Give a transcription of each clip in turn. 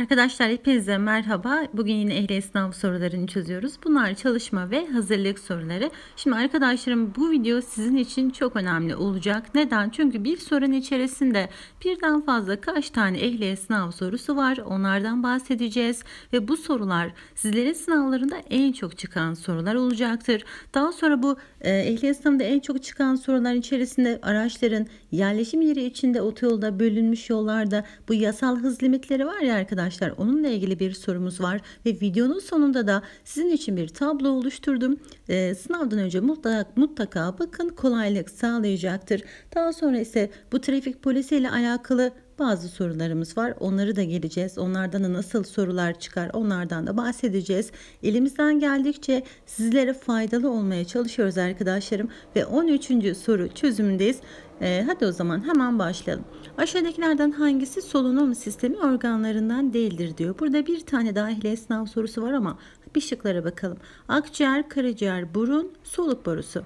Arkadaşlar hepinize merhaba. Bugün yine ehli sınav sorularını çözüyoruz. Bunlar çalışma ve hazırlık soruları. Şimdi arkadaşlarım bu video sizin için çok önemli olacak. Neden? Çünkü bir sorun içerisinde birden fazla kaç tane ehli sınav sorusu var. Onlardan bahsedeceğiz ve bu sorular sizlerin sınavlarında en çok çıkan sorular olacaktır. Daha sonra bu e, ehli sınavda en çok çıkan sorular içerisinde araçların yerleşim yeri içinde otoyolda bölünmüş yollarda bu yasal hız limitleri var ya arkadaşlar arkadaşlar onunla ilgili bir sorumuz var ve videonun sonunda da sizin için bir tablo oluşturdum. E, sınavdan önce mutlaka, mutlaka bakın kolaylık sağlayacaktır. Daha sonra ise bu trafik polisiyle alakalı bazı sorularımız var. Onları da geleceğiz. Onlardan da nasıl sorular çıkar onlardan da bahsedeceğiz. Elimizden geldikçe sizlere faydalı olmaya çalışıyoruz arkadaşlarım. Ve 13. soru çözümündeyiz. Ee, hadi o zaman hemen başlayalım. Aşağıdakilerden hangisi solunum sistemi organlarından değildir diyor. Burada bir tane dahiliye sınav sorusu var ama bir şıklara bakalım. Akciğer, karaciğer, burun, soluk borusu.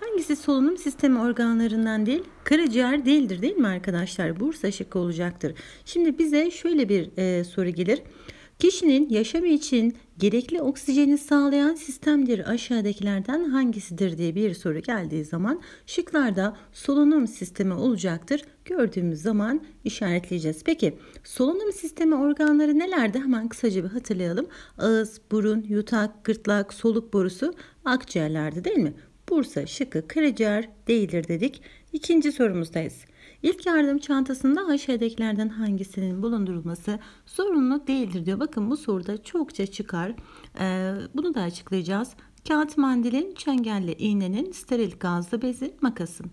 Hangisi solunum sistemi organlarından değil? Karaciğer değildir değil mi arkadaşlar? Bursa şıkkı olacaktır. Şimdi bize şöyle bir e, soru gelir. Kişinin yaşamı için gerekli oksijeni sağlayan sistemdir aşağıdakilerden hangisidir diye bir soru geldiği zaman şıklarda solunum sistemi olacaktır. Gördüğümüz zaman işaretleyeceğiz. Peki solunum sistemi organları nelerdi? Hemen kısaca bir hatırlayalım. Ağız, burun, yutak, gırtlak, soluk borusu akciğerlerdi, değil mi? Bursa şıkı karaciğer değildir dedik. İkinci sorumuzdayız. İlk yardım çantasında aşağıdakilerden hangisinin bulundurulması zorunlu değildir diyor. Bakın bu soruda çokça çıkar. Ee, bunu da açıklayacağız. Kağıt mandilin, çengelli iğnenin, steril gazlı bezi, makasın.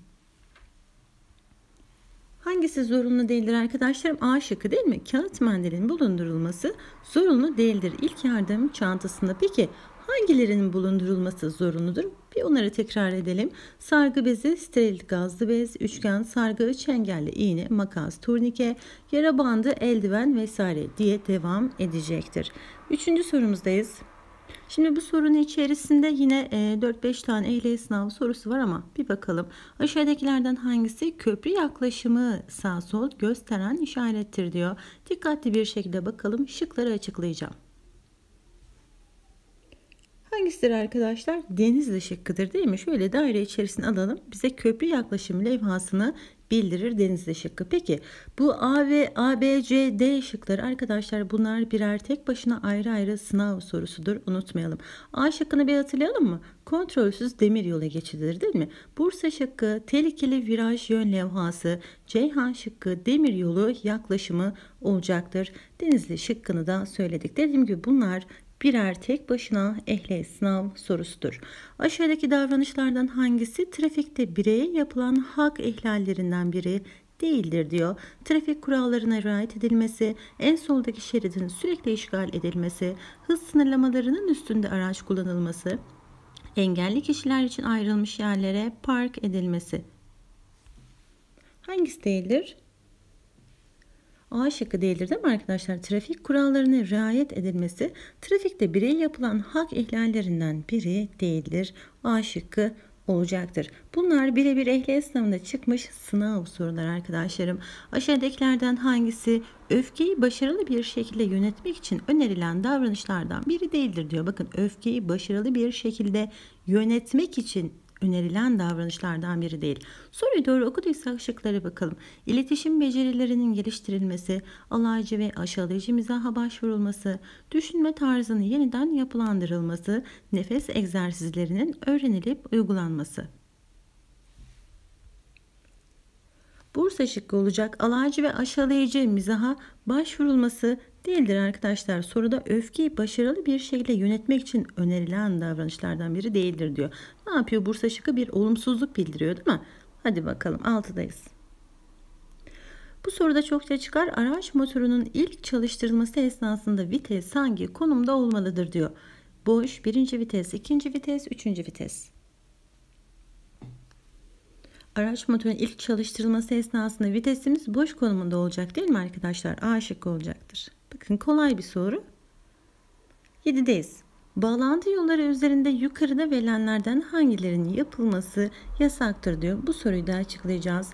Hangisi zorunlu değildir arkadaşlarım? A şıkkı değil mi? Kağıt mandilin bulundurulması zorunlu değildir. İlk yardım çantasında. Peki hangilerinin bulundurulması zorunludur? Bir onları tekrar edelim. Sargı bezi, steril gazlı bez, üçgen, sargı, çengelli iğne, makas, turnike, yara bandı, eldiven vesaire diye devam edecektir. Üçüncü sorumuzdayız. Şimdi bu sorunun içerisinde yine 4-5 e, tane ehliyet sınavı sorusu var ama bir bakalım. Aşağıdakilerden hangisi köprü yaklaşımı sağ sol gösteren işarettir diyor. Dikkatli bir şekilde bakalım şıkları açıklayacağım. Hangisidir arkadaşlar? Denizli şıkkıdır değil mi? Şöyle daire içerisine alalım. Bize köprü yaklaşımı levhasını bildirir denizli şıkkı. Peki bu A ve A, B, C, D şıkları arkadaşlar bunlar birer tek başına ayrı ayrı sınav sorusudur. Unutmayalım. A şıkkını bir hatırlayalım mı? Kontrolsüz demir yola geçididir değil mi? Bursa şıkkı tehlikeli viraj yön levhası, Ceyhan şıkkı demir yolu yaklaşımı olacaktır. Denizli şıkkını da söyledik. Dediğim gibi bunlar birer tek başına ehli sınav sorusudur. Aşağıdaki davranışlardan hangisi trafikte bireye yapılan hak ihlallerinden biri değildir diyor. Trafik kurallarına riayet edilmesi, en soldaki şeridin sürekli işgal edilmesi, hız sınırlamalarının üstünde araç kullanılması, engelli kişiler için ayrılmış yerlere park edilmesi. Hangisi değildir? A şıkkı değildir değil mi arkadaşlar? Trafik kurallarına riayet edilmesi trafikte birey yapılan hak ihlallerinden biri değildir. A şıkkı olacaktır. Bunlar birebir ehliyet sınavında çıkmış sınav soruları arkadaşlarım. Aşağıdakilerden hangisi öfkeyi başarılı bir şekilde yönetmek için önerilen davranışlardan biri değildir diyor. Bakın öfkeyi başarılı bir şekilde yönetmek için önerilen davranışlardan biri değil. Soruyu doğru okuduysak şıklara bakalım. İletişim becerilerinin geliştirilmesi, alaycı ve aşağılayıcı mizaha başvurulması, düşünme tarzını yeniden yapılandırılması, nefes egzersizlerinin öğrenilip uygulanması. Bursa şıkkı olacak alaycı ve aşağılayıcı mizaha başvurulması, değildir arkadaşlar. Soruda öfkeyi başarılı bir şekilde yönetmek için önerilen davranışlardan biri değildir diyor. Ne yapıyor? Bursa şıkı bir olumsuzluk bildiriyor değil mi? Hadi bakalım 6'dayız. Bu soruda çokça çıkar araç motorunun ilk çalıştırılması esnasında vites hangi konumda olmalıdır diyor. Boş birinci vites, ikinci vites, üçüncü vites. Araç motorun ilk çalıştırılması esnasında vitesimiz boş konumunda olacak değil mi arkadaşlar? A şıkkı olacaktır. Bakın kolay bir soru. 7'deyiz. Bağlantı yolları üzerinde yukarıda verilenlerden hangilerinin yapılması yasaktır diyor. Bu soruyu da açıklayacağız.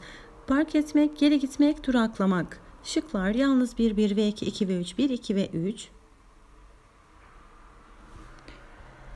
Park etmek, geri gitmek, duraklamak. Şıklar yalnız 1, 1 ve 2, 2 ve 3, 1, 2 ve 3,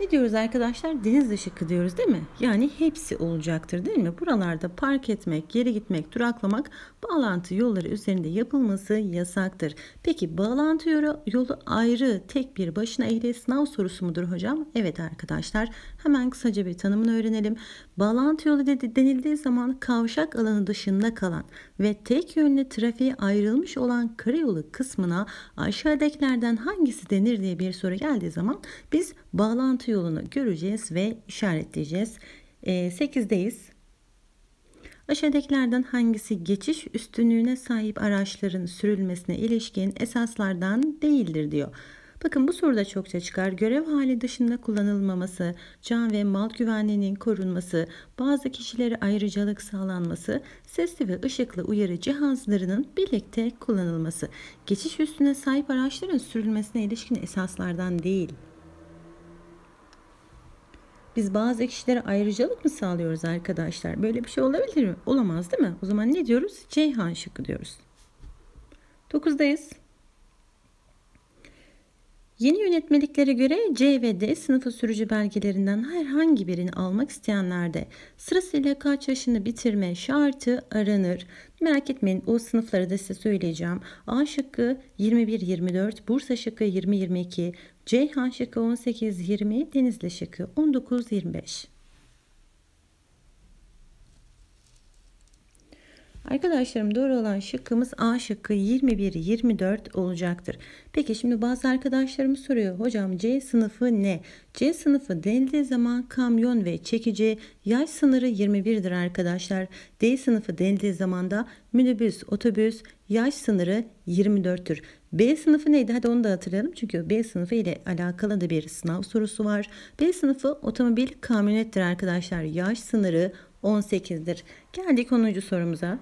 Ne diyoruz arkadaşlar? Deniz dışı diyoruz değil mi? Yani hepsi olacaktır değil mi? Buralarda park etmek, geri gitmek, duraklamak bağlantı yolları üzerinde yapılması yasaktır. Peki bağlantı yolu ayrı tek bir başına ehli sınav sorusu mudur hocam? Evet arkadaşlar hemen kısaca bir tanımını öğrenelim. Bağlantı yolu denildiği zaman kavşak alanı dışında kalan ve tek yönlü trafiğe ayrılmış olan karayolu kısmına aşağıdakilerden hangisi denir diye bir soru geldiği zaman biz bağlantı yolunu göreceğiz ve işaretleyeceğiz. E, ee, 8'deyiz. Aşağıdakilerden hangisi geçiş üstünlüğüne sahip araçların sürülmesine ilişkin esaslardan değildir diyor. Bakın bu soruda çokça çıkar. Görev hali dışında kullanılmaması, can ve mal güvenliğinin korunması, bazı kişilere ayrıcalık sağlanması, sesli ve ışıklı uyarı cihazlarının birlikte kullanılması. Geçiş üstüne sahip araçların sürülmesine ilişkin esaslardan değil. Biz bazı kişilere ayrıcalık mı sağlıyoruz arkadaşlar? Böyle bir şey olabilir mi? Olamaz değil mi? O zaman ne diyoruz? Ceyhan şıkkı diyoruz. 9'dayız. Yeni yönetmeliklere göre C ve D sınıfı sürücü belgelerinden herhangi birini almak isteyenlerde sırasıyla kaç yaşını bitirme şartı aranır. Merak etmeyin o sınıfları da size söyleyeceğim. A şıkkı 21-24, Bursa şıkkı 20-22, Ceyhan şıkkı 18-20, Denizli şıkkı 19-25. Arkadaşlarım doğru olan şıkkımız A şıkkı 21-24 olacaktır. Peki şimdi bazı arkadaşlarım soruyor. Hocam C sınıfı ne? C sınıfı denildiği zaman kamyon ve çekici yaş sınırı 21'dir arkadaşlar. D sınıfı denildiği zaman da minibüs, otobüs yaş sınırı 24'tür. B sınıfı neydi? Hadi onu da hatırlayalım. Çünkü B sınıfı ile alakalı da bir sınav sorusu var. B sınıfı otomobil kamyonettir arkadaşlar. Yaş sınırı 18'dir. Geldik 10. sorumuza.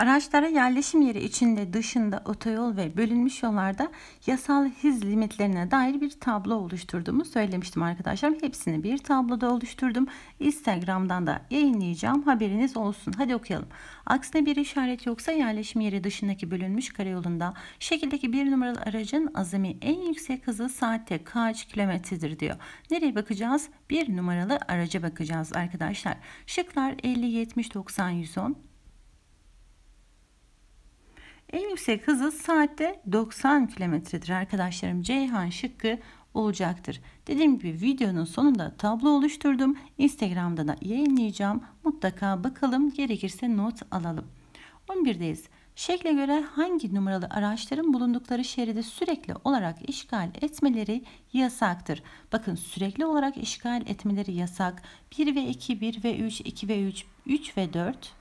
Araçlara yerleşim yeri içinde, dışında, otoyol ve bölünmüş yollarda yasal hız limitlerine dair bir tablo oluşturduğumu söylemiştim arkadaşlarım. Hepsini bir tabloda oluşturdum. Instagram'dan da yayınlayacağım. Haberiniz olsun. Hadi okuyalım. Aksine bir işaret yoksa yerleşim yeri dışındaki bölünmüş karayolunda şekildeki bir numaralı aracın azami en yüksek hızı saatte kaç kilometredir diyor. Nereye bakacağız? Bir numaralı araca bakacağız arkadaşlar. Şıklar 50, 70, 90, 110, en yüksek hızı saatte 90 kilometredir arkadaşlarım. Ceyhan şıkkı olacaktır. Dediğim gibi videonun sonunda tablo oluşturdum. Instagram'da da yayınlayacağım. Mutlaka bakalım gerekirse not alalım. 11'deyiz. Şekle göre hangi numaralı araçların bulundukları şeridi sürekli olarak işgal etmeleri yasaktır. Bakın sürekli olarak işgal etmeleri yasak. 1 ve 2, 1 ve 3, 2 ve 3, 3 ve 4,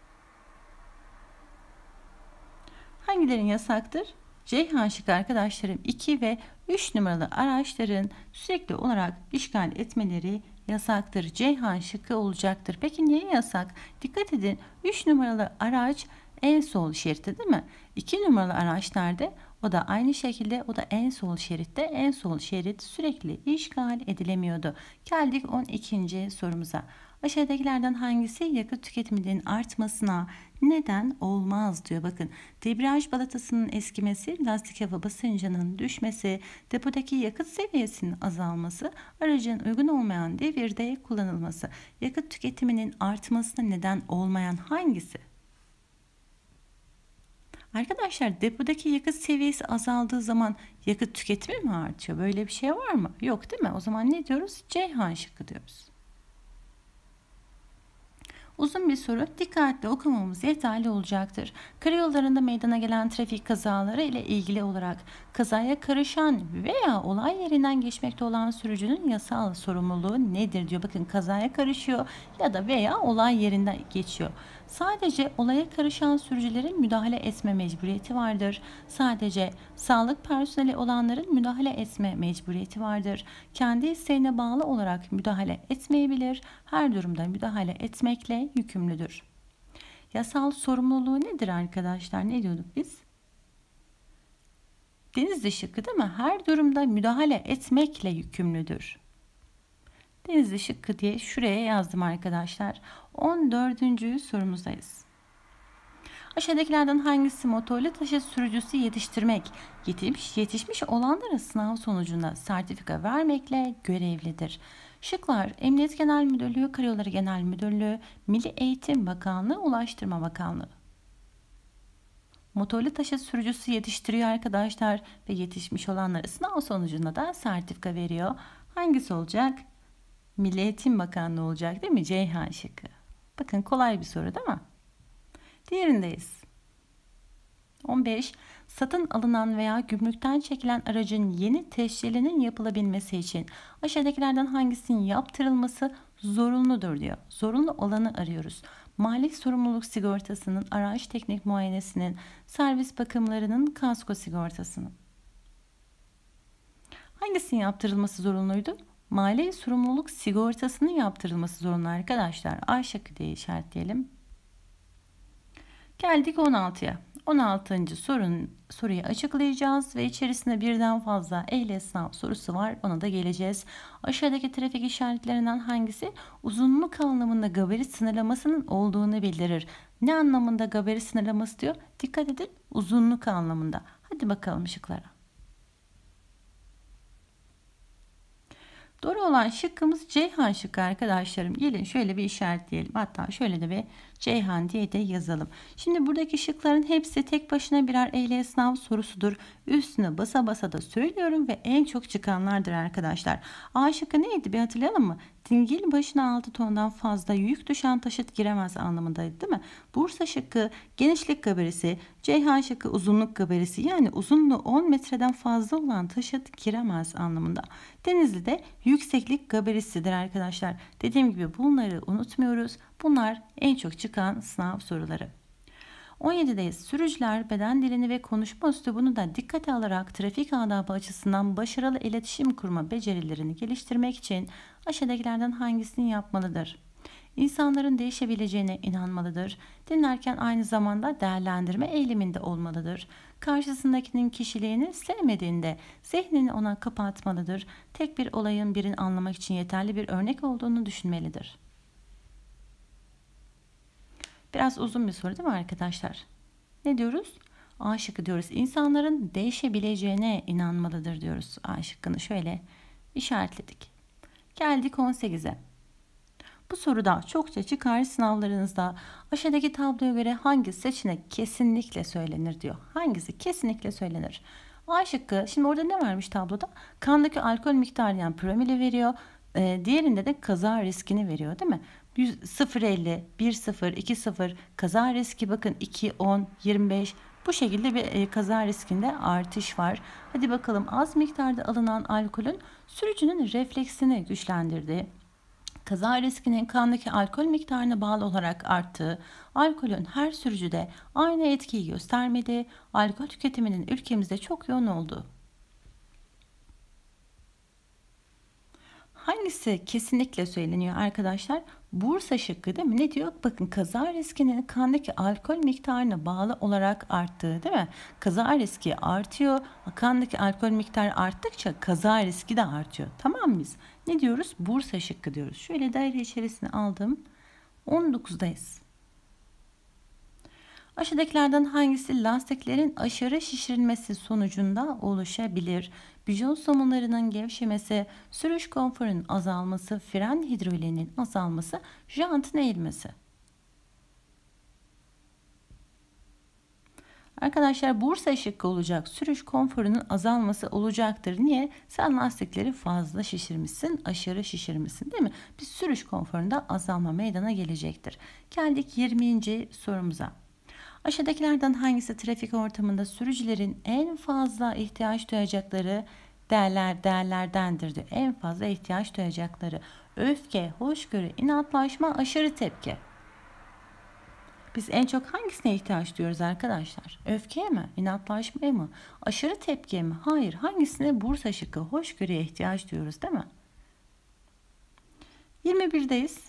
Hangilerin yasaktır? Ceyhan şık arkadaşlarım 2 ve 3 numaralı araçların sürekli olarak işgal etmeleri yasaktır. Ceyhan şıkkı olacaktır. Peki niye yasak? Dikkat edin 3 numaralı araç en sol şeritte değil mi? 2 numaralı araç nerede? o da aynı şekilde o da en sol şeritte en sol şerit sürekli işgal edilemiyordu. Geldik 12. sorumuza. Aşağıdakilerden hangisi yakıt tüketiminin artmasına neden? Olmaz diyor. Bakın debriyaj balatasının eskimesi, lastik hava basıncının düşmesi, depodaki yakıt seviyesinin azalması, aracın uygun olmayan devirde kullanılması, yakıt tüketiminin artmasına neden olmayan hangisi? Arkadaşlar depodaki yakıt seviyesi azaldığı zaman yakıt tüketimi mi artıyor? Böyle bir şey var mı? Yok değil mi? O zaman ne diyoruz? Ceyhan şıkkı diyoruz. Uzun bir soru dikkatli okumamız yeterli olacaktır. Karayollarında meydana gelen trafik kazaları ile ilgili olarak kazaya karışan veya olay yerinden geçmekte olan sürücünün yasal sorumluluğu nedir diyor. Bakın kazaya karışıyor ya da veya olay yerinden geçiyor. Sadece olaya karışan sürücülerin müdahale etme mecburiyeti vardır. Sadece sağlık personeli olanların müdahale etme mecburiyeti vardır. Kendi isteğine bağlı olarak müdahale etmeyebilir. Her durumda müdahale etmekle yükümlüdür. Yasal sorumluluğu nedir arkadaşlar? Ne diyorduk biz? Deniz ışıkı değil mi? Her durumda müdahale etmekle yükümlüdür. Deniz dışı şıkkı diye şuraya yazdım arkadaşlar. 14. sorumuzdayız. Aşağıdakilerden hangisi motorlu taşıt sürücüsü yetiştirmek, yetişmiş, yetişmiş olanlara sınav sonucunda sertifika vermekle görevlidir? Şıklar Emniyet Genel Müdürlüğü, Karayolları Genel Müdürlüğü, Milli Eğitim Bakanlığı, Ulaştırma Bakanlığı. Motorlu taşıt sürücüsü yetiştiriyor arkadaşlar ve yetişmiş olanlara sınav sonucunda da sertifika veriyor. Hangisi olacak? Milli Eğitim Bakanlığı olacak değil mi? Ceyhan şıkkı. Bakın kolay bir soru değil mi? Diğerindeyiz. 15. Satın alınan veya gümrükten çekilen aracın yeni teşhirinin yapılabilmesi için aşağıdakilerden hangisinin yaptırılması zorunludur diyor. Zorunlu olanı arıyoruz. Mali sorumluluk sigortasının, araç teknik muayenesinin, servis bakımlarının, kasko sigortasının. Hangisinin yaptırılması zorunluydu? mali sorumluluk sigortasının yaptırılması zorunlu arkadaşlar. A şıkkı işaretleyelim. Geldik 16'ya. 16. sorun soruyu açıklayacağız ve içerisinde birden fazla ehliyet sınav sorusu var. Ona da geleceğiz. Aşağıdaki trafik işaretlerinden hangisi uzunluk anlamında gabarit sınırlamasının olduğunu bildirir? Ne anlamında gabarit sınırlaması diyor? Dikkat edin uzunluk anlamında. Hadi bakalım ışıklara. Doğru olan şıkkımız Ceyhan şıkkı arkadaşlarım. Gelin şöyle bir işaretleyelim. Hatta şöyle de bir Ceyhan diye de yazalım. Şimdi buradaki şıkların hepsi tek başına birer ehliyet sınav sorusudur. Üstüne basa basa da söylüyorum ve en çok çıkanlardır arkadaşlar. A şıkkı neydi bir hatırlayalım mı? Silgil başına 6 tondan fazla yük düşen taşıt giremez anlamındaydı değil mi? Bursa şıkkı genişlik gabarisi, Ceyhan şıkkı uzunluk gabarisi yani uzunluğu 10 metreden fazla olan taşıt giremez anlamında. Denizli de yükseklik gabarisidir arkadaşlar. Dediğim gibi bunları unutmuyoruz. Bunlar en çok çıkan sınav soruları. 17'deyiz. Sürücüler beden dilini ve konuşma üslubunu da dikkate alarak trafik adabı açısından başarılı iletişim kurma becerilerini geliştirmek için aşağıdakilerden hangisini yapmalıdır? İnsanların değişebileceğine inanmalıdır. Dinlerken aynı zamanda değerlendirme eğiliminde olmalıdır. Karşısındakinin kişiliğini sevmediğinde zihnini ona kapatmalıdır. Tek bir olayın birini anlamak için yeterli bir örnek olduğunu düşünmelidir. Biraz uzun bir soru değil mi arkadaşlar? Ne diyoruz? A şıkkı diyoruz. İnsanların değişebileceğine inanmalıdır diyoruz. A şıkkını şöyle işaretledik. Geldik 18'e. Bu soruda çokça çıkar sınavlarınızda aşağıdaki tabloya göre hangi seçenek kesinlikle söylenir diyor. Hangisi kesinlikle söylenir? A şıkkı şimdi orada ne varmış tabloda? Kandaki alkol miktarı yani promili veriyor. E, diğerinde de kaza riskini veriyor değil mi? 050 10 20 kaza riski bakın 2 10 25 bu şekilde bir e, kaza riskinde artış var. Hadi bakalım az miktarda alınan alkolün sürücünün refleksini güçlendirdi. kaza riskinin kandaki alkol miktarına bağlı olarak arttığı, alkolün her sürücüde aynı etkiyi göstermedi. alkol tüketiminin ülkemizde çok yoğun olduğu. Hangisi kesinlikle söyleniyor arkadaşlar? Bursa şıkkı değil mi? Ne diyor? Bakın kaza riskinin kandaki alkol miktarına bağlı olarak arttığı değil mi? Kaza riski artıyor. Kandaki alkol miktarı arttıkça kaza riski de artıyor. Tamam mıyız? Ne diyoruz? Bursa şıkkı diyoruz. Şöyle daire içerisine aldım. 19'dayız. Aşağıdakilerden hangisi lastiklerin aşırı şişirilmesi sonucunda oluşabilir? Bijon somunlarının gevşemesi, sürüş konforunun azalması, fren hidroliğinin azalması, jantın eğilmesi. Arkadaşlar Bursa şıkkı olacak. Sürüş konforunun azalması olacaktır. Niye? Sen lastikleri fazla şişirmişsin, aşırı şişirmişsin değil mi? Bir sürüş konforunda azalma meydana gelecektir. Geldik 20. sorumuza. Aşağıdakilerden hangisi trafik ortamında sürücülerin en fazla ihtiyaç duyacakları değerler değerlerdendir diyor. En fazla ihtiyaç duyacakları öfke, hoşgörü, inatlaşma, aşırı tepki. Biz en çok hangisine ihtiyaç duyuyoruz arkadaşlar? Öfkeye mi? İnatlaşmaya mı? Aşırı tepkiye mi? Hayır. Hangisine? Bursa şıkkı. Hoşgörüye ihtiyaç duyuyoruz değil mi? 21'deyiz.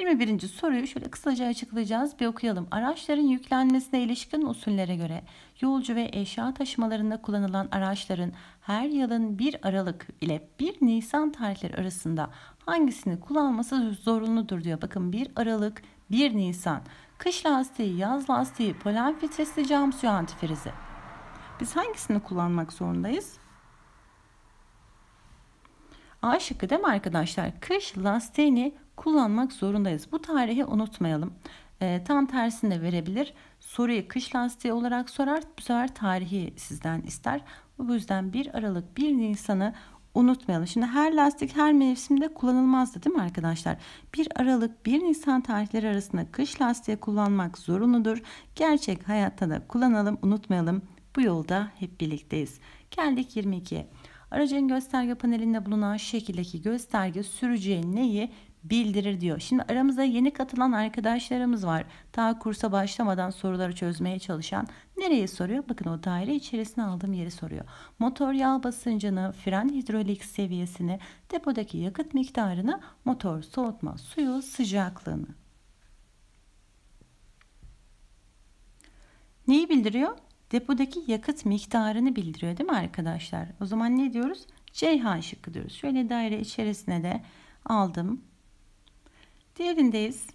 21. soruyu şöyle kısaca açıklayacağız. Bir okuyalım. Araçların yüklenmesine ilişkin usullere göre yolcu ve eşya taşımalarında kullanılan araçların her yılın 1 Aralık ile 1 Nisan tarihleri arasında hangisini kullanması zorunludur diyor. Bakın 1 Aralık, 1 Nisan. Kış lastiği, yaz lastiği, polen filtresi, cam suyu antifrizi. Biz hangisini kullanmak zorundayız? A şıkkı değil mi arkadaşlar? Kış lastiğini kullanmak zorundayız. Bu tarihi unutmayalım. E, tam tersine verebilir. Soruyu kış lastiği olarak sorar. Bu sefer tarihi sizden ister. Bu yüzden 1 Aralık 1 Nisan'ı unutmayalım. Şimdi her lastik her mevsimde kullanılmazdı değil mi arkadaşlar? 1 Aralık 1 Nisan tarihleri arasında kış lastiği kullanmak zorunludur. Gerçek hayatta da kullanalım unutmayalım. Bu yolda hep birlikteyiz. Geldik 22'ye. Aracın gösterge panelinde bulunan şekildeki gösterge sürücüye neyi bildirir diyor. Şimdi aramızda yeni katılan arkadaşlarımız var. Ta kursa başlamadan soruları çözmeye çalışan. Nereye soruyor? Bakın o daire içerisine aldığım yeri soruyor. Motor yağ basıncını, fren hidrolik seviyesini, depodaki yakıt miktarını, motor soğutma suyu sıcaklığını. Neyi bildiriyor? Depodaki yakıt miktarını bildiriyor değil mi arkadaşlar? O zaman ne diyoruz? Ceyhan şıkkı diyoruz. Şöyle daire içerisine de aldım Diğerindeyiz.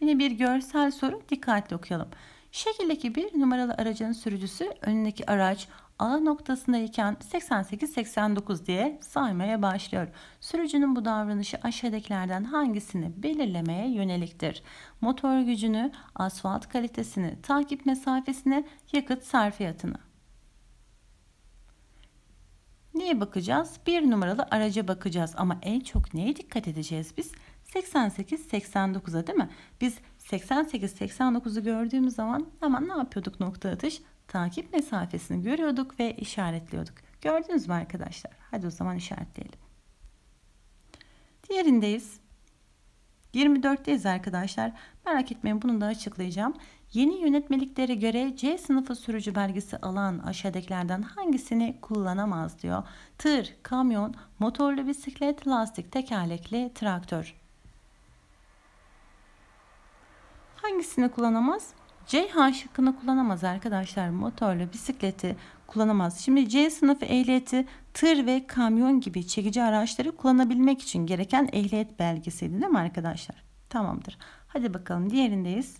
Yine bir görsel soru dikkatli okuyalım. Şekildeki bir numaralı aracın sürücüsü önündeki araç A noktasındayken 88-89 diye saymaya başlıyor. Sürücünün bu davranışı aşağıdakilerden hangisini belirlemeye yöneliktir? Motor gücünü, asfalt kalitesini, takip mesafesini, yakıt sarfiyatını. Neye bakacağız? Bir numaralı araca bakacağız ama en çok neye dikkat edeceğiz biz? 88-89'a değil mi? Biz 88-89'u gördüğümüz zaman hemen ne yapıyorduk nokta atış? Takip mesafesini görüyorduk ve işaretliyorduk. Gördünüz mü arkadaşlar? Hadi o zaman işaretleyelim. Diğerindeyiz. 24'teyiz arkadaşlar. Merak etmeyin bunu da açıklayacağım. Yeni yönetmeliklere göre C sınıfı sürücü belgesi alan aşağıdakilerden hangisini kullanamaz diyor. Tır, kamyon, motorlu bisiklet, lastik tekerlekli traktör. Hangisini kullanamaz? C şıkkını kullanamaz arkadaşlar. Motorlu bisikleti kullanamaz. Şimdi C sınıfı ehliyeti tır ve kamyon gibi çekici araçları kullanabilmek için gereken ehliyet belgesiydi değil mi arkadaşlar? Tamamdır. Hadi bakalım diğerindeyiz.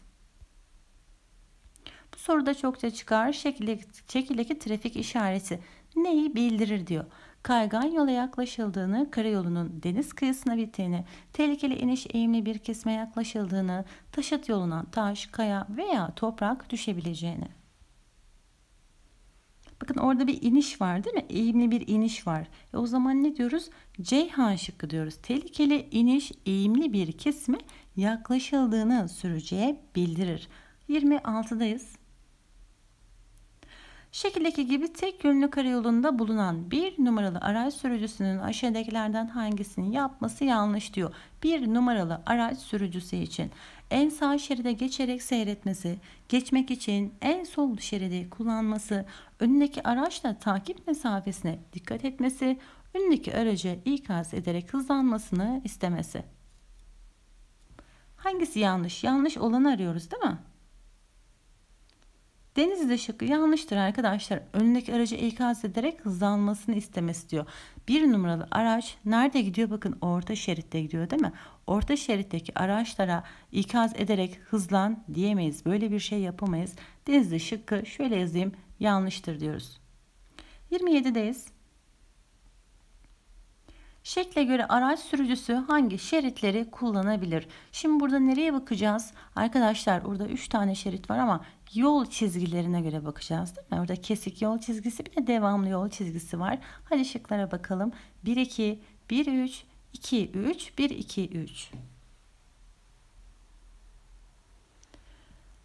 Bu soruda çokça çıkar şekildeki, şekildeki trafik işareti neyi bildirir diyor kaygan yola yaklaşıldığını, karayolunun deniz kıyısına bittiğini, tehlikeli iniş eğimli bir kesme yaklaşıldığını, taşıt yoluna taş, kaya veya toprak düşebileceğini. Bakın orada bir iniş var değil mi? Eğimli bir iniş var. E o zaman ne diyoruz? Ceyhan şıkkı diyoruz. Tehlikeli iniş eğimli bir kesme yaklaşıldığını sürücüye bildirir. 26'dayız. Şekildeki gibi tek yönlü karayolunda bulunan bir numaralı araç sürücüsünün aşağıdakilerden hangisini yapması yanlış diyor. Bir numaralı araç sürücüsü için en sağ şeride geçerek seyretmesi, geçmek için en sol şeridi kullanması, önündeki araçla takip mesafesine dikkat etmesi, önündeki araca ikaz ederek hızlanmasını istemesi. Hangisi yanlış? Yanlış olanı arıyoruz değil mi? Denizli'de şıkkı yanlıştır arkadaşlar. Önündeki aracı ikaz ederek hızlanmasını istemesi diyor. Bir numaralı araç nerede gidiyor? Bakın orta şeritte gidiyor değil mi? Orta şeritteki araçlara ikaz ederek hızlan diyemeyiz. Böyle bir şey yapamayız. Denizli şıkkı şöyle yazayım yanlıştır diyoruz. 27'deyiz. Şekle göre araç sürücüsü hangi şeritleri kullanabilir? Şimdi burada nereye bakacağız? Arkadaşlar burada 3 tane şerit var ama yol çizgilerine göre bakacağız değil mi? Orada kesik yol çizgisi bir de devamlı yol çizgisi var. Hadi şıklara bakalım. 1 2 1 3 2 3 1 2 3.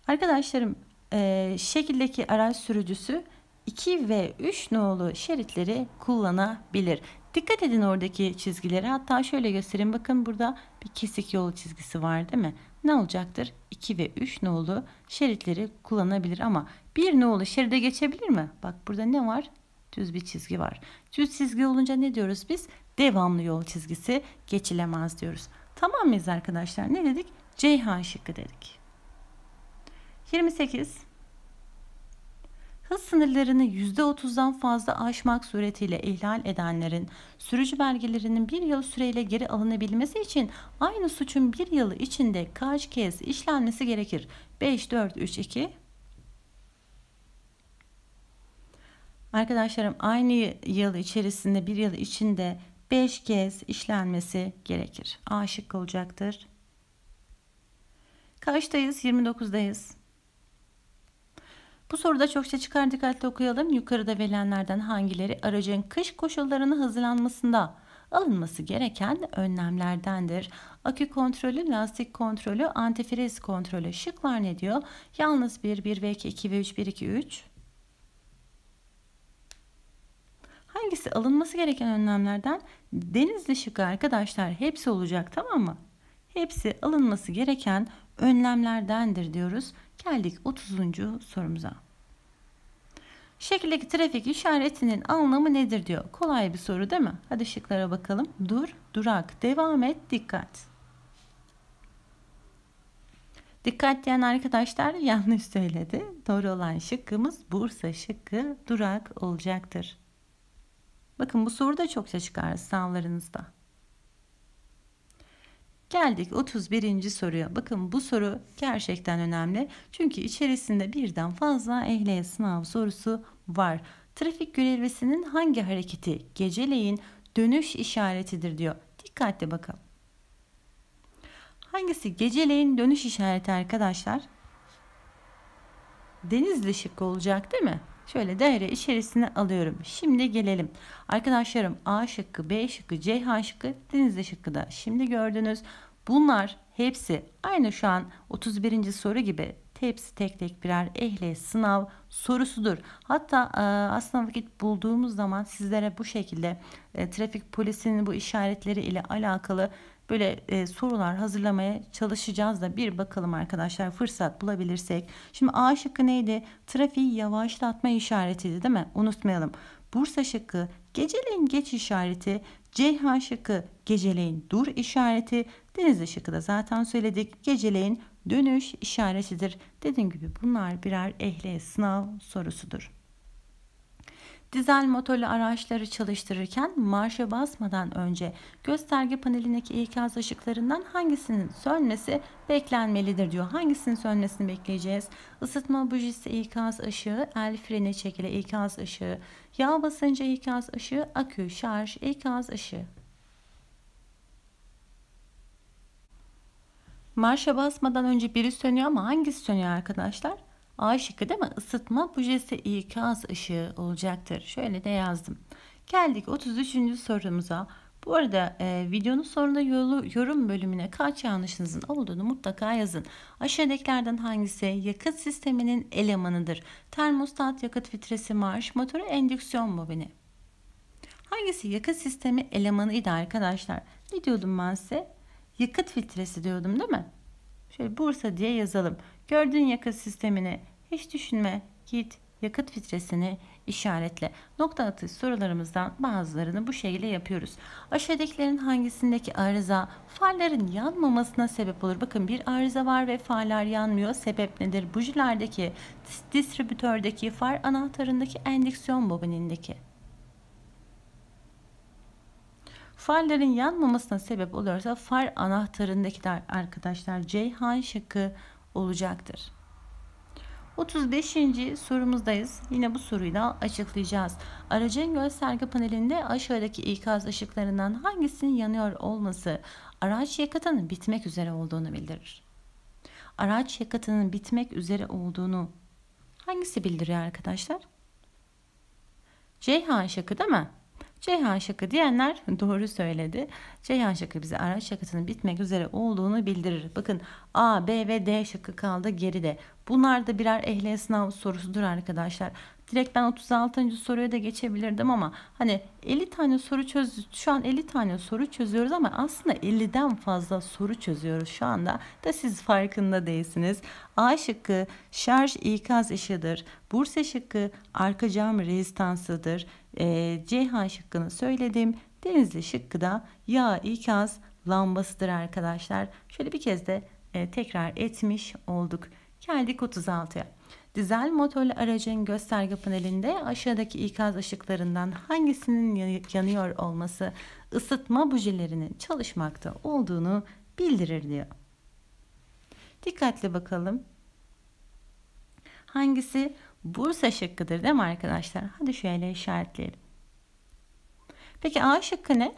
Arkadaşlarım e, şekildeki araç sürücüsü 2 ve 3 nolu şeritleri kullanabilir. Dikkat edin oradaki çizgileri. Hatta şöyle göstereyim. Bakın burada bir kesik yol çizgisi var değil mi? ne olacaktır? 2 ve 3 nolu şeritleri kullanabilir ama bir nolu şeride geçebilir mi? Bak burada ne var? Düz bir çizgi var. Düz çizgi olunca ne diyoruz biz? Devamlı yol çizgisi geçilemez diyoruz. Tamam mıyız arkadaşlar? Ne dedik? Ceyhan şıkkı dedik. 28 hız sınırlarını %30'dan fazla aşmak suretiyle ihlal edenlerin sürücü belgelerinin bir yıl süreyle geri alınabilmesi için aynı suçun bir yılı içinde kaç kez işlenmesi gerekir? 5, 4, 3, 2. Arkadaşlarım aynı yıl içerisinde bir yıl içinde 5 kez işlenmesi gerekir. A şıkkı olacaktır. Kaçtayız? 29'dayız. Bu soruda çokça şey çıkar dikkatli okuyalım. Yukarıda verilenlerden hangileri aracın kış koşullarına hazırlanmasında alınması gereken önlemlerdendir. Akü kontrolü, lastik kontrolü, antifriz kontrolü. Şıklar ne diyor? Yalnız 1, 1 ve 2, 2 ve 3, 1, 2, 3. Hangisi alınması gereken önlemlerden? Denizli şıkı arkadaşlar hepsi olacak tamam mı? Hepsi alınması gereken önlemlerdendir diyoruz. Geldik 30. sorumuza. Şekildeki trafik işaretinin anlamı nedir diyor. Kolay bir soru değil mi? Hadi şıklara bakalım. Dur, durak, devam et, dikkat. Dikkat diyen arkadaşlar yanlış söyledi. Doğru olan şıkkımız Bursa şıkkı durak olacaktır. Bakın bu soru da çokça çıkar sınavlarınızda. Geldik 31. soruya. Bakın bu soru gerçekten önemli. Çünkü içerisinde birden fazla ehliyet sınav sorusu var. Trafik görevlisinin hangi hareketi geceleyin dönüş işaretidir diyor. Dikkatle bakalım. Hangisi geceleyin dönüş işareti arkadaşlar? Denizli şıkkı olacak değil mi? Şöyle daire içerisine alıyorum. Şimdi gelelim. Arkadaşlarım A şıkkı, B şıkkı, C şıkkı, Denizli şıkkı da şimdi gördünüz. Bunlar hepsi aynı şu an 31. soru gibi hepsi tek tek birer ehli sınav sorusudur. Hatta e, aslında vakit bulduğumuz zaman sizlere bu şekilde e, trafik polisinin bu işaretleri ile alakalı böyle e, sorular hazırlamaya çalışacağız da bir bakalım arkadaşlar fırsat bulabilirsek. Şimdi A şıkkı neydi? Trafiği yavaşlatma işaretiydi değil mi? Unutmayalım. Bursa şıkkı geceleyin geç işareti, Ceyhan şıkkı geceleyin dur işareti, Denizli şıkkı da zaten söyledik geceleyin dönüş işaretidir. Dediğim gibi bunlar birer ehliyet sınav sorusudur. Dizel motorlu araçları çalıştırırken marşa basmadan önce gösterge panelindeki ikaz ışıklarından hangisinin sönmesi beklenmelidir diyor. Hangisinin sönmesini bekleyeceğiz? Isıtma bujisi ikaz ışığı, el freni çekili ikaz ışığı, yağ basıncı ikaz ışığı, akü şarj ikaz ışığı. Marşa basmadan önce biri sönüyor ama hangisi sönüyor arkadaşlar? A şıkkı değil mi? Isıtma bujesi ikaz ışığı olacaktır. Şöyle de yazdım. Geldik 33. sorumuza. Bu arada e, videonun sonunda yolu, yorum bölümüne kaç yanlışınızın olduğunu mutlaka yazın. Aşağıdakilerden hangisi yakıt sisteminin elemanıdır? Termostat, yakıt filtresi, marş, motoru, endüksiyon bobini. Hangisi yakıt sistemi elemanıydı arkadaşlar? Ne diyordum ben size? Yakıt filtresi diyordum değil mi? Şöyle Bursa diye yazalım. Gördüğün yakıt sistemini hiç düşünme. Git yakıt filtresini işaretle. Nokta atış sorularımızdan bazılarını bu şekilde yapıyoruz. Aşağıdakilerin hangisindeki arıza farların yanmamasına sebep olur? Bakın bir arıza var ve farlar yanmıyor. Sebep nedir? Bujilerdeki, distribütördeki, far anahtarındaki, endiksiyon bobinindeki. Farların yanmamasına sebep oluyorsa far anahtarındaki arkadaşlar Ceyhan şakı olacaktır. 35. sorumuzdayız. Yine bu soruyu da açıklayacağız. Aracın gösterge panelinde aşağıdaki ikaz ışıklarından hangisinin yanıyor olması araç yakıtının bitmek üzere olduğunu bildirir. Araç yakıtının bitmek üzere olduğunu hangisi bildiriyor arkadaşlar? Ceyhan şakı değil mi? Ceyhan şakı diyenler doğru söyledi. Ceyhan şakı bize araç şakasının bitmek üzere olduğunu bildirir. Bakın A, B ve D şakı kaldı geride. Bunlar da birer ehliyet sınav sorusudur arkadaşlar. Direkt ben 36. soruya da geçebilirdim ama hani 50 tane soru çöz şu an 50 tane soru çözüyoruz ama aslında 50'den fazla soru çözüyoruz şu anda da siz farkında değilsiniz. A şıkkı şarj ikaz ışığıdır. Bursa şıkkı arka cam rezistansıdır e, Ceyhan şıkkını söyledim. Denizli şıkkı da yağ ikaz lambasıdır arkadaşlar. Şöyle bir kez de e, tekrar etmiş olduk. Geldik 36'ya. Dizel motorlu aracın gösterge panelinde aşağıdaki ikaz ışıklarından hangisinin yanıyor olması ısıtma bujelerinin çalışmakta olduğunu bildirir diyor. Dikkatli bakalım. Hangisi Bursa şıkkıdır değil mi arkadaşlar? Hadi şöyle işaretleyelim. Peki A şıkkı ne?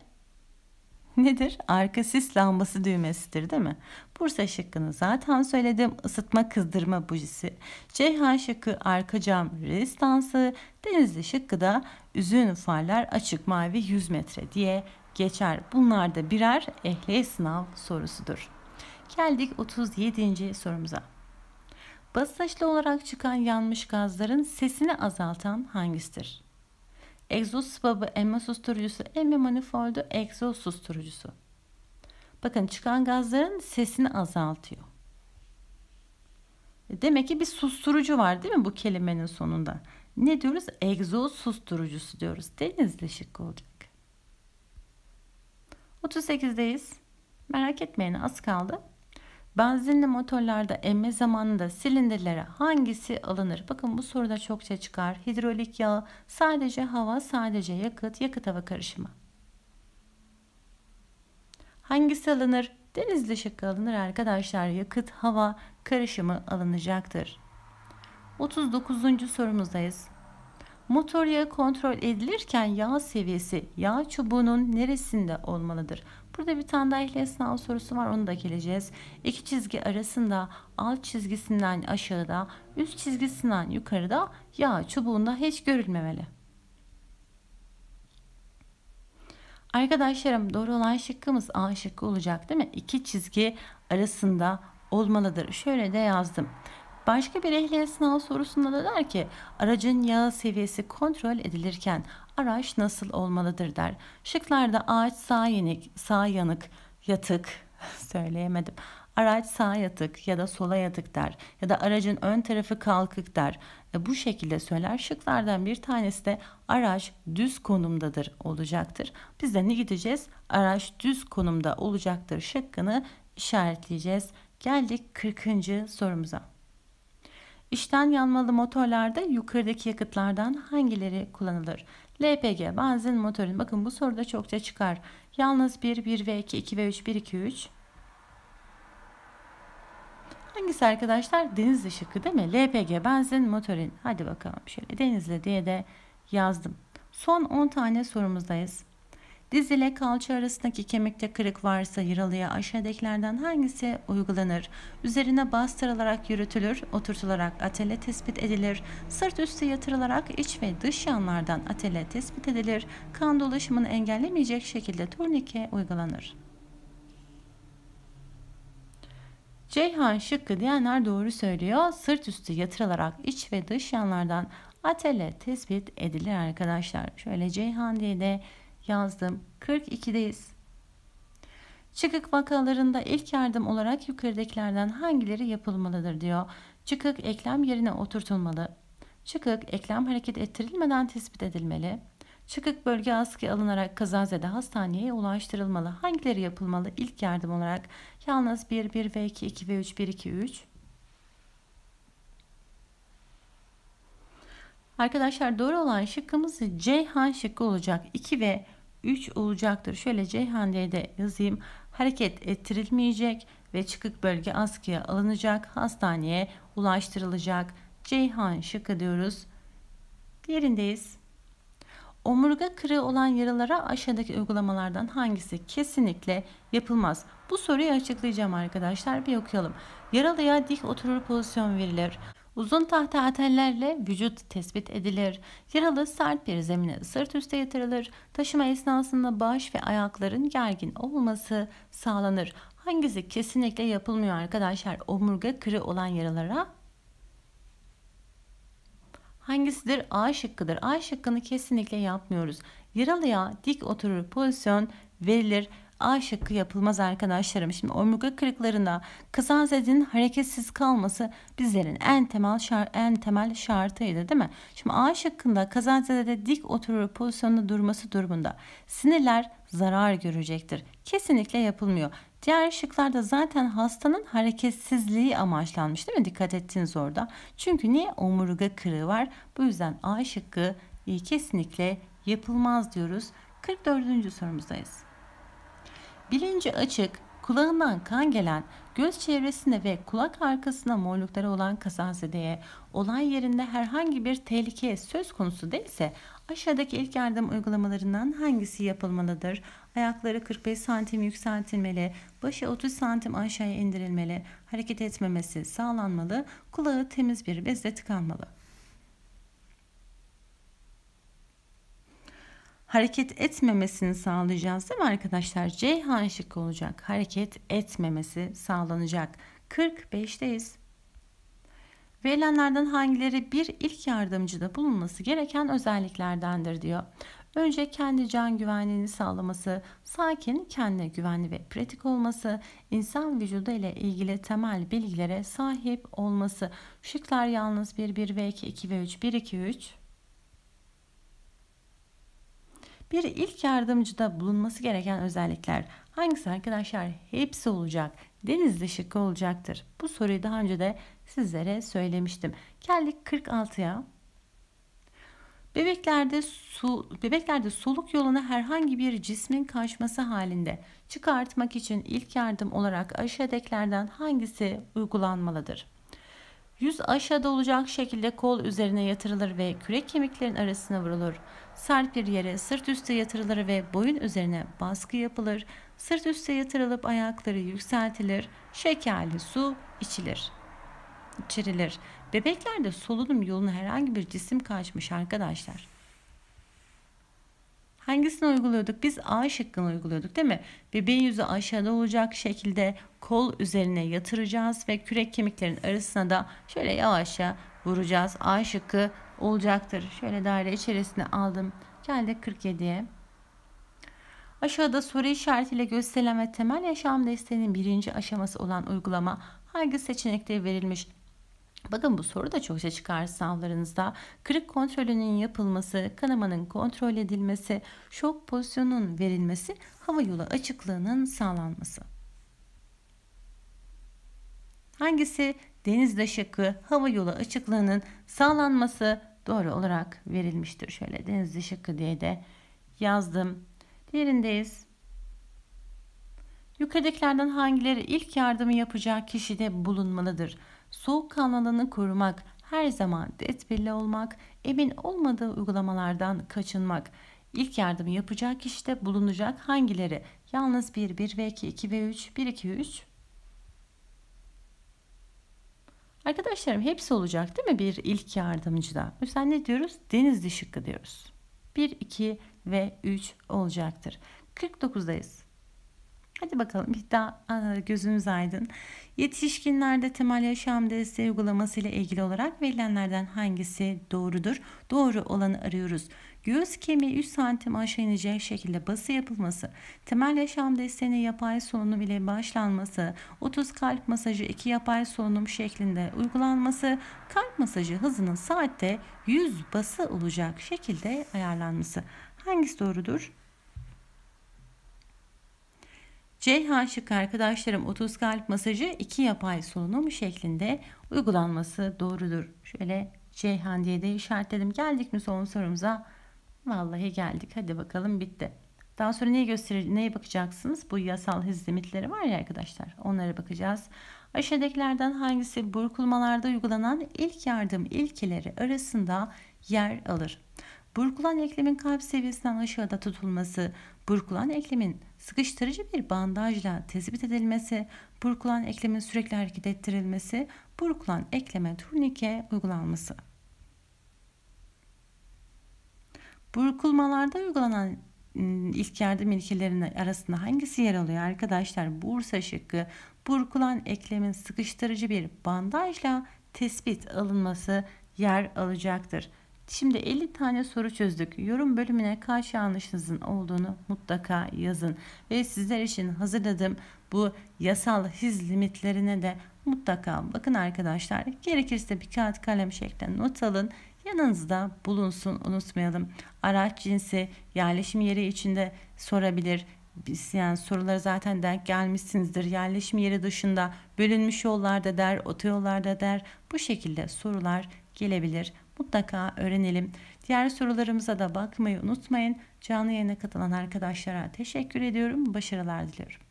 Nedir? Arka sis lambası düğmesidir değil mi? Bursa şıkkını zaten söyledim. Isıtma kızdırma bujisi. CH şıkkı arka cam rezistansı. Denizli şıkkı da üzün farlar açık mavi 100 metre diye geçer. Bunlar da birer ehliyet sınav sorusudur. Geldik 37. sorumuza. Basınçlı olarak çıkan yanmış gazların sesini azaltan hangisidir? Egzoz sıvabı emme susturucusu, emme manifoldu, egzoz susturucusu. Bakın çıkan gazların sesini azaltıyor. E, demek ki bir susturucu var değil mi bu kelimenin sonunda? Ne diyoruz? Egzoz susturucusu diyoruz. Denizli şık olacak. 38'deyiz. Merak etmeyin az kaldı. Benzinli motorlarda emme zamanında silindirlere hangisi alınır? Bakın bu soruda çokça çıkar. Hidrolik yağ, sadece hava, sadece yakıt, yakıt hava karışımı. Hangisi alınır? Denizli şıkkı alınır arkadaşlar. Yakıt hava karışımı alınacaktır. 39. sorumuzdayız. Motor yağı kontrol edilirken yağ seviyesi yağ çubuğunun neresinde olmalıdır? Burada bir tane daha ehliyet sınav sorusu var onu da geleceğiz. İki çizgi arasında alt çizgisinden aşağıda üst çizgisinden yukarıda yağ çubuğunda hiç görülmemeli. Arkadaşlarım doğru olan şıkkımız A şıkkı olacak değil mi? İki çizgi arasında olmalıdır. Şöyle de yazdım. Başka bir ehliyet sınav sorusunda da der ki aracın yağ seviyesi kontrol edilirken araç nasıl olmalıdır der. Şıklarda ağaç sağ yanık, sağ yanık, yatık söyleyemedim. Araç sağ yatık ya da sola yatık der ya da aracın ön tarafı kalkık der. E bu şekilde söyler şıklardan bir tanesi de araç düz konumdadır olacaktır. Biz de ne gideceğiz? Araç düz konumda olacaktır şıkkını işaretleyeceğiz. Geldik 40. sorumuza. İçten yanmalı motorlarda yukarıdaki yakıtlardan hangileri kullanılır? LPG, benzin, motorun. Bakın bu soruda çokça çıkar. Yalnız 1, 1 ve 2, 2 ve 3, 1, 2, 3. Hangisi arkadaşlar? Denizli şıkkı değil mi? LPG, benzin, motorun. Hadi bakalım şöyle denizli diye de yazdım. Son 10 tane sorumuzdayız. Diz ile kalça arasındaki kemikte kırık varsa yaralıya aşağıdakilerden hangisi uygulanır? Üzerine bastırılarak yürütülür, oturtularak atele tespit edilir, sırt üstü yatırılarak iç ve dış yanlardan atele tespit edilir, kan dolaşımını engellemeyecek şekilde turnike uygulanır. Ceyhan şıkkı diyenler doğru söylüyor. Sırt üstü yatırılarak iç ve dış yanlardan atele tespit edilir arkadaşlar. Şöyle Ceyhan diye de yazdım. 42'deyiz. Çıkık vakalarında ilk yardım olarak yukarıdakilerden hangileri yapılmalıdır diyor. Çıkık eklem yerine oturtulmalı. Çıkık eklem hareket ettirilmeden tespit edilmeli. Çıkık bölge askıya alınarak kazazede hastaneye ulaştırılmalı. Hangileri yapılmalı ilk yardım olarak? Yalnız 1, 1 ve 2, 2 ve 3, 1, 2, 3. Arkadaşlar doğru olan şıkkımız Ceyhan şıkkı olacak. 2 ve 3 olacaktır. Şöyle Ceyhan'de de yazayım. Hareket ettirilmeyecek ve çıkık bölge askıya alınacak. Hastaneye ulaştırılacak. Ceyhan şıkkı diyoruz. Diğerindeyiz. Omurga kırığı olan yaralara aşağıdaki uygulamalardan hangisi kesinlikle yapılmaz? Bu soruyu açıklayacağım arkadaşlar. Bir okuyalım. Yaralıya dik oturur pozisyon verilir. Uzun tahta atellerle vücut tespit edilir. Yaralı sert bir zemine sırt üste yatırılır. Taşıma esnasında baş ve ayakların gergin olması sağlanır. Hangisi kesinlikle yapılmıyor arkadaşlar? Omurga kırı olan yaralara Hangisidir? A şıkkıdır. A şıkkını kesinlikle yapmıyoruz. Yaralıya dik oturur pozisyon verilir. A şıkkı yapılmaz arkadaşlarım. Şimdi omurga kırıklarına kısa hareketsiz kalması bizlerin en temel şart, en temel şartıydı değil mi? Şimdi A şıkkında kazazede dik oturur pozisyonda durması durumunda sinirler zarar görecektir. Kesinlikle yapılmıyor. Diğer şıklarda zaten hastanın hareketsizliği amaçlanmış değil mi? Dikkat ettiğiniz orada. Çünkü niye omurga kırığı var? Bu yüzden A şıkkı kesinlikle yapılmaz diyoruz. 44. sorumuzdayız. Bilinci açık, kulağından kan gelen, göz çevresinde ve kulak arkasına morlukları olan kazazedeye olay yerinde herhangi bir tehlike söz konusu değilse aşağıdaki ilk yardım uygulamalarından hangisi yapılmalıdır? Ayakları 45 santim yükseltilmeli, başı 30 santim aşağıya indirilmeli, hareket etmemesi sağlanmalı, kulağı temiz bir bezle tıkanmalı. hareket etmemesini sağlayacağız değil mi arkadaşlar? Ceyhan şıkkı olacak. Hareket etmemesi sağlanacak. 45'teyiz. Verilenlerden hangileri bir ilk yardımcıda bulunması gereken özelliklerdendir diyor. Önce kendi can güvenliğini sağlaması, sakin, kendine güvenli ve pratik olması, insan vücudu ile ilgili temel bilgilere sahip olması. Şıklar yalnız 1, 1 ve 2, 2 ve 3, 1, 2, 3. Bir ilk yardımcıda bulunması gereken özellikler hangisi arkadaşlar? Hepsi olacak. Denizli şıkkı olacaktır. Bu soruyu daha önce de sizlere söylemiştim. Geldik 46'ya. Bebeklerde su bebeklerde soluk yoluna herhangi bir cismin kaçması halinde çıkartmak için ilk yardım olarak aşağıdakilerden hangisi uygulanmalıdır? Yüz aşağıda olacak şekilde kol üzerine yatırılır ve kürek kemiklerin arasına vurulur bir yere sırt üstü yatırılır ve boyun üzerine baskı yapılır. Sırt üstü yatırılıp ayakları yükseltilir. Şekerli su içilir. İçirilir. Bebeklerde solunum yoluna herhangi bir cisim kaçmış arkadaşlar. Hangisini uyguluyorduk? Biz A şıkkını uyguluyorduk değil mi? Bebeğin yüzü aşağıda olacak şekilde kol üzerine yatıracağız ve kürek kemiklerin arasına da şöyle yavaşça vuracağız. A şıkkı olacaktır. Şöyle daire içerisine aldım. Geldik 47'ye. Aşağıda soru işaretiyle gösterilen ve temel yaşam desteğinin birinci aşaması olan uygulama hangi seçenekte verilmiş? Bakın bu soru da çokça şey çıkar sınavlarınızda. Kırık kontrolünün yapılması, kanamanın kontrol edilmesi, şok pozisyonunun verilmesi, hava yolu açıklığının sağlanması. Hangisi deniz şakı, hava yolu açıklığının sağlanması doğru olarak verilmiştir. Şöyle denizli şıkkı diye de yazdım. Diğerindeyiz. Yukarıdakilerden hangileri ilk yardımı yapacak kişide bulunmalıdır? Soğuk kanalını korumak, her zaman tedbirli olmak, emin olmadığı uygulamalardan kaçınmak. İlk yardımı yapacak kişide bulunacak hangileri? Yalnız 1, 1 ve 2, 2 ve 3, 1, 2 ve 3 Arkadaşlarım hepsi olacak değil mi bir ilk yardımcıda? O ne diyoruz? Denizli şıkkı diyoruz. 1, 2 ve 3 olacaktır. 49'dayız. Hadi bakalım bir daha gözümüz aydın. Yetişkinlerde temel yaşam desteği uygulaması ile ilgili olarak verilenlerden hangisi doğrudur? Doğru olanı arıyoruz. Göğüs kemiği 3 santim aşağı inecek şekilde bası yapılması, temel yaşam desteğine yapay solunum ile başlanması, 30 kalp masajı 2 yapay solunum şeklinde uygulanması, kalp masajı hızının saatte 100 bası olacak şekilde ayarlanması. Hangisi doğrudur? Ceyhan şık arkadaşlarım 30 kalp masajı 2 yapay solunum şeklinde uygulanması doğrudur. Şöyle Ceyhan diye de işaretledim. Geldik mi son sorumuza? Vallahi geldik. Hadi bakalım bitti. Daha sonra neyi gösterir, neye bakacaksınız? Bu yasal hız limitleri var ya arkadaşlar. Onlara bakacağız. Aşağıdakilerden hangisi burkulmalarda uygulanan ilk yardım ilkeleri arasında yer alır? Burkulan eklemin kalp seviyesinden aşağıda tutulması, burkulan eklemin sıkıştırıcı bir bandajla tespit edilmesi, burkulan eklemin sürekli hareket ettirilmesi, burkulan ekleme turnike uygulanması. Burkulmalarda uygulanan ıı, ilk yardım ilkelerinin arasında hangisi yer alıyor arkadaşlar? Bursa şıkkı burkulan eklemin sıkıştırıcı bir bandajla tespit alınması yer alacaktır. Şimdi 50 tane soru çözdük. Yorum bölümüne kaç yanlışınızın olduğunu mutlaka yazın. Ve sizler için hazırladığım bu yasal hız limitlerine de mutlaka bakın arkadaşlar. Gerekirse bir kağıt kalem şeklinde not alın yanınızda bulunsun unutmayalım. Araç cinsi, yerleşim yeri içinde sorabilir. yani soruları zaten denk gelmişsinizdir. Yerleşim yeri dışında bölünmüş yollarda der, otoyollarda der. Bu şekilde sorular gelebilir. Mutlaka öğrenelim. Diğer sorularımıza da bakmayı unutmayın. Canlı yayına katılan arkadaşlara teşekkür ediyorum. Başarılar diliyorum.